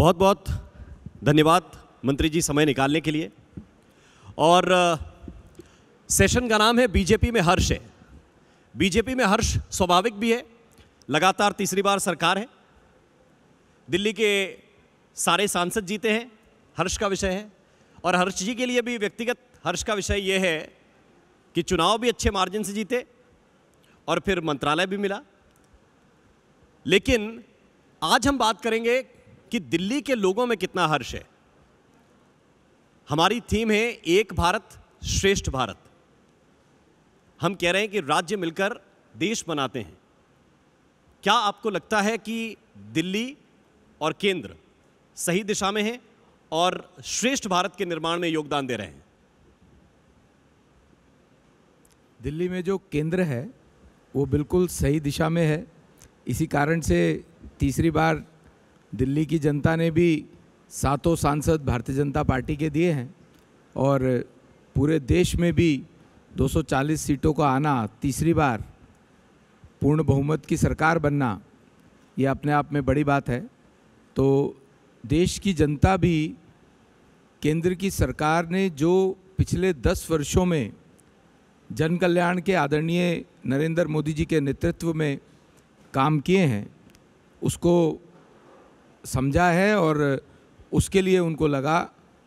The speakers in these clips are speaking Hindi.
बहुत बहुत धन्यवाद मंत्री जी समय निकालने के लिए और सेशन का नाम है बीजेपी में हर्ष है बीजेपी में हर्ष स्वाभाविक भी है लगातार तीसरी बार सरकार है दिल्ली के सारे सांसद जीते हैं हर्ष का विषय है और हर्ष जी के लिए भी व्यक्तिगत हर्ष का विषय ये है कि चुनाव भी अच्छे मार्जिन से जीते और फिर मंत्रालय भी मिला लेकिन आज हम बात करेंगे कि दिल्ली के लोगों में कितना हर्ष है हमारी थीम है एक भारत श्रेष्ठ भारत हम कह रहे हैं कि राज्य मिलकर देश बनाते हैं क्या आपको लगता है कि दिल्ली और केंद्र सही दिशा में है और श्रेष्ठ भारत के निर्माण में योगदान दे रहे हैं दिल्ली में जो केंद्र है वो बिल्कुल सही दिशा में है इसी कारण से तीसरी बार दिल्ली की जनता ने भी सातों सांसद भारतीय जनता पार्टी के दिए हैं और पूरे देश में भी 240 सीटों का आना तीसरी बार पूर्ण बहुमत की सरकार बनना ये अपने आप में बड़ी बात है तो देश की जनता भी केंद्र की सरकार ने जो पिछले दस वर्षों में जन कल्याण के आदरणीय नरेंद्र मोदी जी के नेतृत्व में काम किए हैं उसको समझा है और उसके लिए उनको लगा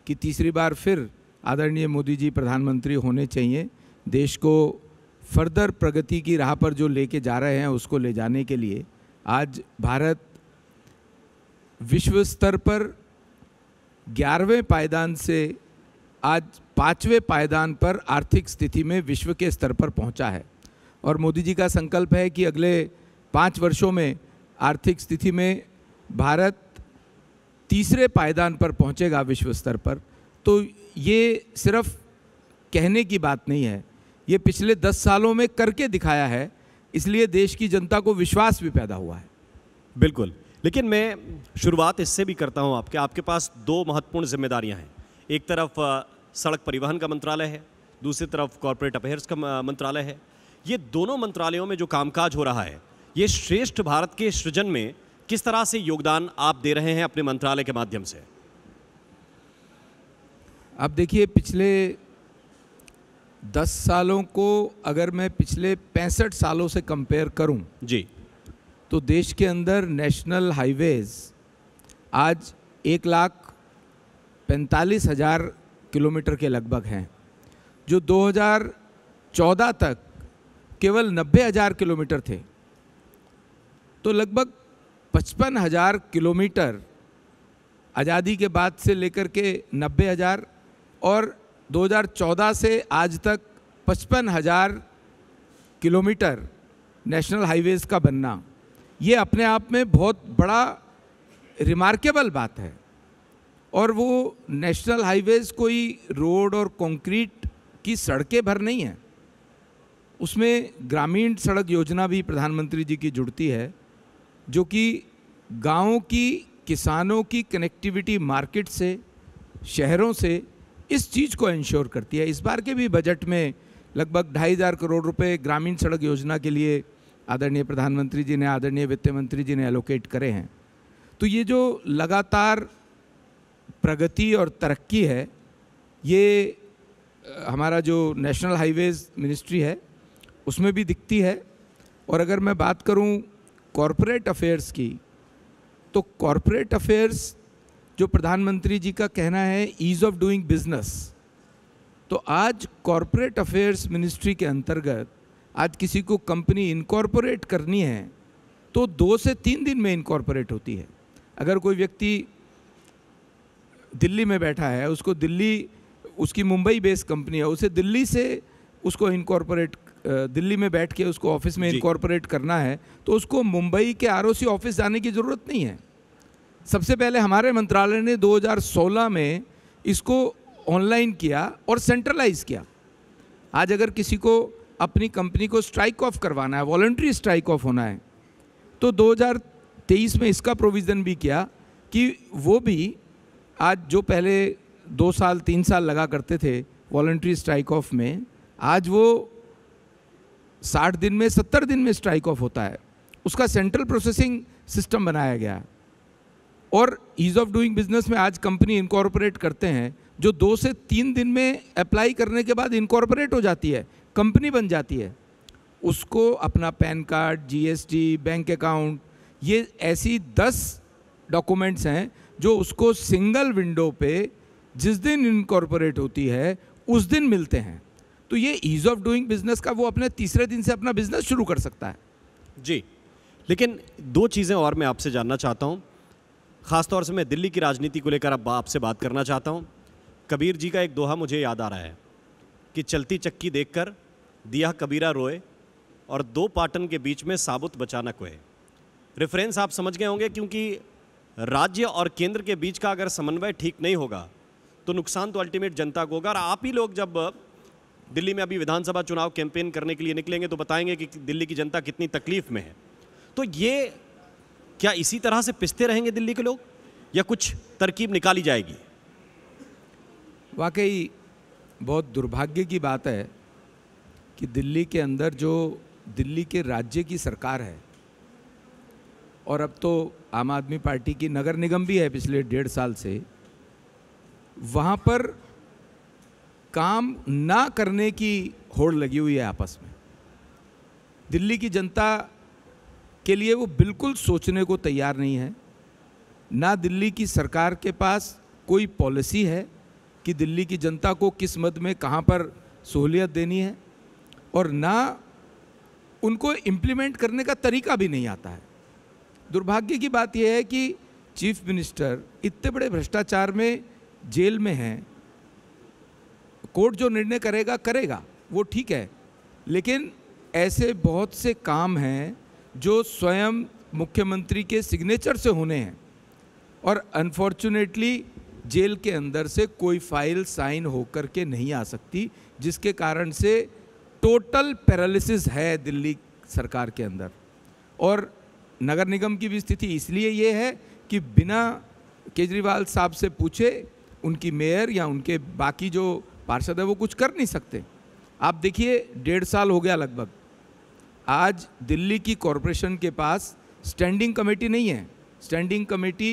कि तीसरी बार फिर आदरणीय मोदी जी प्रधानमंत्री होने चाहिए देश को फर्दर प्रगति की राह पर जो लेके जा रहे हैं उसको ले जाने के लिए आज भारत विश्व स्तर पर ग्यारहवें पायदान से आज पाँचवें पायदान पर आर्थिक स्थिति में विश्व के स्तर पर पहुंचा है और मोदी जी का संकल्प है कि अगले पाँच वर्षों में आर्थिक स्थिति में भारत तीसरे पायदान पर पहुंचेगा विश्व स्तर पर तो ये सिर्फ कहने की बात नहीं है ये पिछले दस सालों में करके दिखाया है इसलिए देश की जनता को विश्वास भी पैदा हुआ है बिल्कुल लेकिन मैं शुरुआत इससे भी करता हूं आपके आपके पास दो महत्वपूर्ण जिम्मेदारियां हैं एक तरफ सड़क परिवहन का मंत्रालय है दूसरी तरफ कॉरपोरेट अफेयर्स का मंत्रालय है ये दोनों मंत्रालयों में जो कामकाज हो रहा है ये श्रेष्ठ भारत के सृजन में किस तरह से योगदान आप दे रहे हैं अपने मंत्रालय के माध्यम से आप देखिए पिछले दस सालों को अगर मैं पिछले पैंसठ सालों से कंपेयर करूं जी तो देश के अंदर नेशनल हाईवेज आज एक लाख पैंतालीस हज़ार किलोमीटर के लगभग हैं जो 2014 तक केवल नब्बे हज़ार किलोमीटर थे तो लगभग पचपन हज़ार किलोमीटर आज़ादी के बाद से लेकर के नब्बे हज़ार और 2014 से आज तक पचपन हज़ार किलोमीटर नेशनल हाईवेज़ का बनना ये अपने आप में बहुत बड़ा रिमार्केबल बात है और वो नेशनल हाईवेज़ कोई रोड और कंक्रीट की सड़कें भर नहीं हैं उसमें ग्रामीण सड़क योजना भी प्रधानमंत्री जी की जुड़ती है जो कि गाँव की किसानों की कनेक्टिविटी मार्केट से शहरों से इस चीज़ को इंश्योर करती है इस बार के भी बजट में लगभग ढाई हज़ार करोड़ रुपए ग्रामीण सड़क योजना के लिए आदरणीय प्रधानमंत्री जी ने आदरणीय वित्त मंत्री जी ने एलोकेट करे हैं तो ये जो लगातार प्रगति और तरक्की है ये हमारा जो नेशनल हाईवेज़ मिनिस्ट्री है उसमें भी दिखती है और अगर मैं बात करूँ कॉरपोरेट अफेयर्स की तो कॉरपोरेट अफेयर्स जो प्रधानमंत्री जी का कहना है ईज़ ऑफ डूइंग बिजनेस तो आज कॉरपोरेट अफेयर्स मिनिस्ट्री के अंतर्गत आज किसी को कंपनी इनकॉरपोरेट करनी है तो दो से तीन दिन में इनकॉरपोरेट होती है अगर कोई व्यक्ति दिल्ली में बैठा है उसको दिल्ली उसकी मुंबई बेस्ड कंपनी है उसे दिल्ली से उसको इनकॉरपोरेट दिल्ली में बैठ के उसको ऑफिस में इनकॉर्पोरेट करना है तो उसको मुंबई के आर ऑफिस जाने की ज़रूरत नहीं है सबसे पहले हमारे मंत्रालय ने 2016 में इसको ऑनलाइन किया और सेंट्रलाइज किया आज अगर किसी को अपनी कंपनी को स्ट्राइक ऑफ करवाना है वॉल्ट्री स्ट्राइक ऑफ होना है तो 2023 में इसका प्रोविज़न भी किया कि वो भी आज जो पहले दो साल तीन साल लगा करते थे वॉल्ट्री स्ट्राइक ऑफ में आज वो साठ दिन में सत्तर दिन में स्ट्राइक ऑफ होता है उसका सेंट्रल प्रोसेसिंग सिस्टम बनाया गया और ईज़ ऑफ डूइंग बिजनेस में आज कंपनी इनकॉर्पोरेट करते हैं जो दो से तीन दिन में अप्लाई करने के बाद इनकॉर्पोरेट हो जाती है कंपनी बन जाती है उसको अपना PAN card GST, bank account ये ऐसी दस डॉक्यूमेंट्स हैं जो उसको सिंगल विंडो पे जिस दिन इनकॉर्पोरेट होती है उस दिन मिलते हैं तो ये ईज ऑफ डूइंग बिजनेस का वो अपने तीसरे दिन से अपना बिजनेस शुरू कर सकता है जी लेकिन दो चीज़ें और मैं आपसे जानना चाहता हूँ ख़ासतौर से मैं दिल्ली की राजनीति को लेकर अब आपसे बात करना चाहता हूँ कबीर जी का एक दोहा मुझे याद आ रहा है कि चलती चक्की देखकर दिया कबीरा रोए और दो पाटन के बीच में साबुत बचाना कोए रेफरेंस आप समझ गए होंगे क्योंकि राज्य और केंद्र के बीच का अगर समन्वय ठीक नहीं होगा तो नुकसान तो अल्टीमेट जनता को होगा और आप ही लोग जब दिल्ली में अभी विधानसभा चुनाव कैंपेन करने के लिए निकलेंगे तो बताएंगे कि दिल्ली की जनता कितनी तकलीफ में है तो ये क्या इसी तरह से पिसते रहेंगे दिल्ली के लोग या कुछ तरकीब निकाली जाएगी वाकई बहुत दुर्भाग्य की बात है कि दिल्ली के अंदर जो दिल्ली के राज्य की सरकार है और अब तो आम आदमी पार्टी की नगर निगम भी है पिछले डेढ़ साल से वहाँ पर काम ना करने की होड़ लगी हुई है आपस में दिल्ली की जनता के लिए वो बिल्कुल सोचने को तैयार नहीं है ना दिल्ली की सरकार के पास कोई पॉलिसी है कि दिल्ली की जनता को किस मद में कहाँ पर सहूलियत देनी है और ना उनको इम्प्लीमेंट करने का तरीका भी नहीं आता है दुर्भाग्य की बात यह है कि चीफ मिनिस्टर इतने बड़े भ्रष्टाचार में जेल में हैं कोर्ट जो निर्णय करेगा करेगा वो ठीक है लेकिन ऐसे बहुत से काम हैं जो स्वयं मुख्यमंत्री के सिग्नेचर से होने हैं और अनफॉर्चुनेटली जेल के अंदर से कोई फाइल साइन होकर के नहीं आ सकती जिसके कारण से टोटल पैरालिसिस है दिल्ली सरकार के अंदर और नगर निगम की भी स्थिति इसलिए ये है कि बिना केजरीवाल साहब से पूछे उनकी मेयर या उनके बाकी जो पार्षद है वो कुछ कर नहीं सकते आप देखिए डेढ़ साल हो गया लगभग आज दिल्ली की कॉरपोरेशन के पास स्टैंडिंग कमेटी नहीं है स्टैंडिंग कमेटी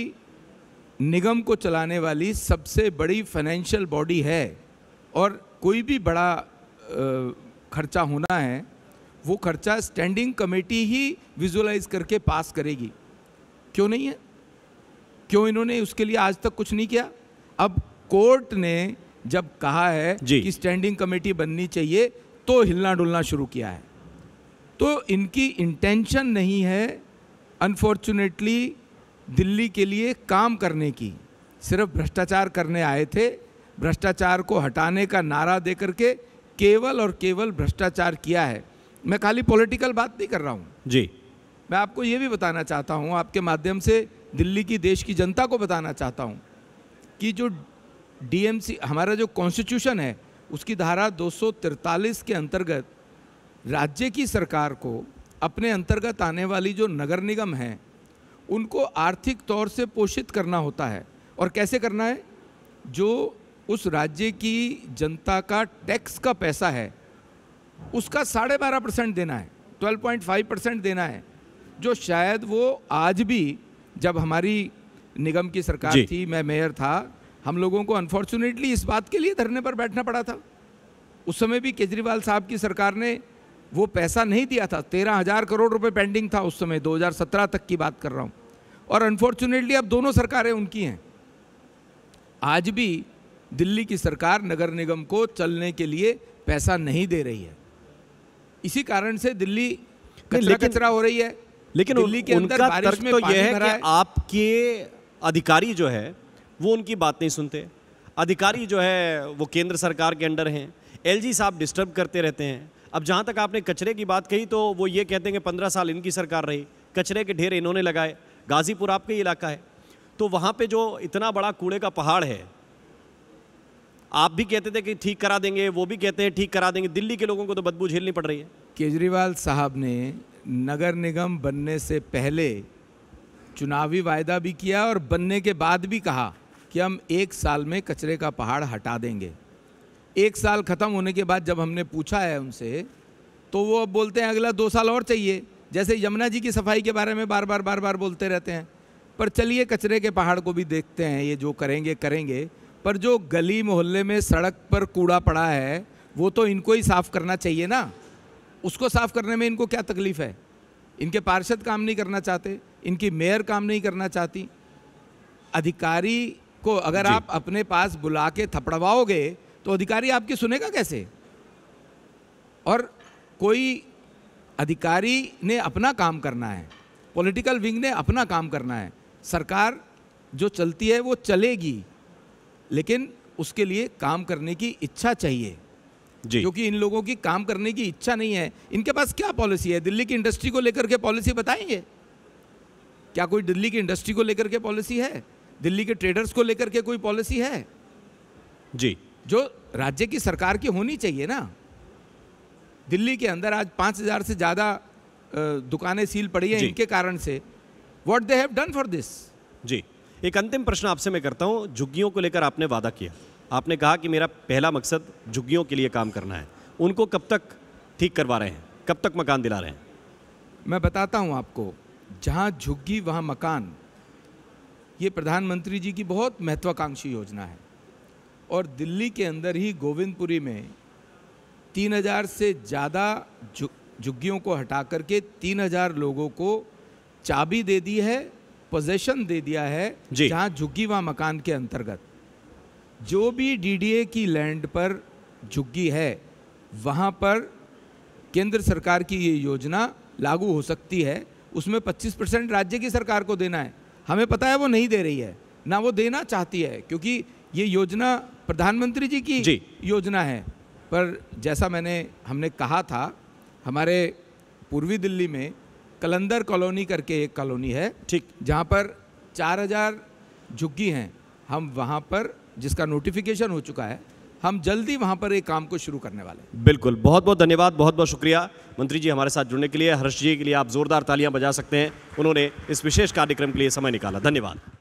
निगम को चलाने वाली सबसे बड़ी फाइनेंशियल बॉडी है और कोई भी बड़ा खर्चा होना है वो खर्चा स्टैंडिंग कमेटी ही विजुलाइज करके पास करेगी क्यों नहीं है क्यों इन्होंने उसके लिए आज तक कुछ नहीं किया अब कोर्ट ने जब कहा है कि स्टैंडिंग कमेटी बननी चाहिए तो हिलना डुलना शुरू किया है तो इनकी इंटेंशन नहीं है अनफॉर्चुनेटली दिल्ली के लिए काम करने की सिर्फ भ्रष्टाचार करने आए थे भ्रष्टाचार को हटाने का नारा दे करके केवल और केवल भ्रष्टाचार किया है मैं खाली पॉलिटिकल बात नहीं कर रहा हूँ जी मैं आपको ये भी बताना चाहता हूँ आपके माध्यम से दिल्ली की देश की जनता को बताना चाहता हूँ कि जो डीएमसी हमारा जो कॉन्स्टिट्यूशन है उसकी धारा 243 के अंतर्गत राज्य की सरकार को अपने अंतर्गत आने वाली जो नगर निगम है उनको आर्थिक तौर से पोषित करना होता है और कैसे करना है जो उस राज्य की जनता का टैक्स का पैसा है उसका साढ़े बारह परसेंट देना है ट्वेल्व पॉइंट फाइव परसेंट देना है जो शायद वो आज भी जब हमारी निगम की सरकार थी मैं मेयर था हम लोगों को अनफॉर्चुनेटली इस बात के लिए धरने पर बैठना पड़ा था उस समय भी केजरीवाल साहब की सरकार ने वो पैसा नहीं दिया था तेरह हज़ार करोड़ रुपए पेंडिंग था उस समय 2017 तक की बात कर रहा हूँ और अनफॉर्चुनेटली अब दोनों सरकारें उनकी हैं आज भी दिल्ली की सरकार नगर निगम को चलने के लिए पैसा नहीं दे रही है इसी कारण से दिल्ली कचरा कचरा हो रही है लेकिन दिल्ली के अंदर बारिश में तो यह है कि आपके अधिकारी जो है वो उनकी बात नहीं सुनते अधिकारी जो है वो केंद्र सरकार के अंडर हैं एलजी साहब डिस्टर्ब करते रहते हैं अब जहाँ तक आपने कचरे की बात कही तो वो ये कहते हैं कि पंद्रह साल इनकी सरकार रही कचरे के ढेर इन्होंने लगाए गाजीपुर आपका इलाका है तो वहाँ पे जो इतना बड़ा कूड़े का पहाड़ है आप भी कहते थे कि ठीक करा देंगे वो भी कहते हैं ठीक करा देंगे दिल्ली के लोगों को तो बदबू झेलनी पड़ रही है केजरीवाल साहब ने नगर निगम बनने से पहले चुनावी वायदा भी किया और बनने के बाद भी कहा कि हम एक साल में कचरे का पहाड़ हटा देंगे एक साल ख़त्म होने के बाद जब हमने पूछा है उनसे तो वो अब बोलते हैं अगला दो साल और चाहिए जैसे यमुना जी की सफाई के बारे में बार बार बार बार बोलते रहते हैं पर चलिए कचरे के पहाड़ को भी देखते हैं ये जो करेंगे करेंगे पर जो गली मोहल्ले में सड़क पर कूड़ा पड़ा है वो तो इनको ही साफ़ करना चाहिए ना उसको साफ़ करने में इनको क्या तकलीफ़ है इनके पार्षद काम नहीं करना चाहते इनकी मेयर काम नहीं करना चाहती अधिकारी को अगर आप अपने पास बुला के थपड़वाओगे तो अधिकारी आपकी सुनेगा कैसे और कोई अधिकारी ने अपना काम करना है पॉलिटिकल विंग ने अपना काम करना है सरकार जो चलती है वो चलेगी लेकिन उसके लिए काम करने की इच्छा चाहिए जी क्योंकि इन लोगों की काम करने की इच्छा नहीं है इनके पास क्या पॉलिसी है दिल्ली की इंडस्ट्री को लेकर के पॉलिसी बताएंगे क्या कोई दिल्ली की इंडस्ट्री को लेकर के पॉलिसी है दिल्ली के ट्रेडर्स को लेकर के कोई पॉलिसी है जी जो राज्य की सरकार की होनी चाहिए ना दिल्ली के अंदर आज पाँच हज़ार से ज़्यादा दुकानें सील पड़ी हैं इनके कारण से what they have done for this जी एक अंतिम प्रश्न आपसे मैं करता हूँ झुग्गियों को लेकर आपने वादा किया आपने कहा कि मेरा पहला मकसद झुग्गियों के लिए काम करना है उनको कब तक ठीक करवा रहे हैं कब तक मकान दिला रहे हैं मैं बताता हूँ आपको जहाँ झुग्गी वहाँ मकान ये प्रधानमंत्री जी की बहुत महत्वाकांक्षी योजना है और दिल्ली के अंदर ही गोविंदपुरी में 3000 से ज़्यादा जु, झुग्गियों को हटा करके 3000 लोगों को चाबी दे दी है पोजेशन दे दिया है जहाँ झुग्गी व मकान के अंतर्गत जो भी डीडीए की लैंड पर झुग्गी है वहाँ पर केंद्र सरकार की ये योजना लागू हो सकती है उसमें 25 परसेंट राज्य की सरकार को देना है हमें पता है वो नहीं दे रही है ना वो देना चाहती है क्योंकि ये योजना प्रधानमंत्री जी की जी। योजना है पर जैसा मैंने हमने कहा था हमारे पूर्वी दिल्ली में कलंदर कॉलोनी करके एक कॉलोनी है ठीक जहाँ पर चार हज़ार झुग्गी हैं हम वहाँ पर जिसका नोटिफिकेशन हो चुका है हम जल्दी वहां पर एक काम को शुरू करने वाले बिल्कुल बहुत बहुत धन्यवाद बहुत बहुत शुक्रिया मंत्री जी हमारे साथ जुड़ने के लिए हर्ष जी के लिए आप जोरदार तालियां बजा सकते हैं उन्होंने इस विशेष कार्यक्रम के लिए समय निकाला धन्यवाद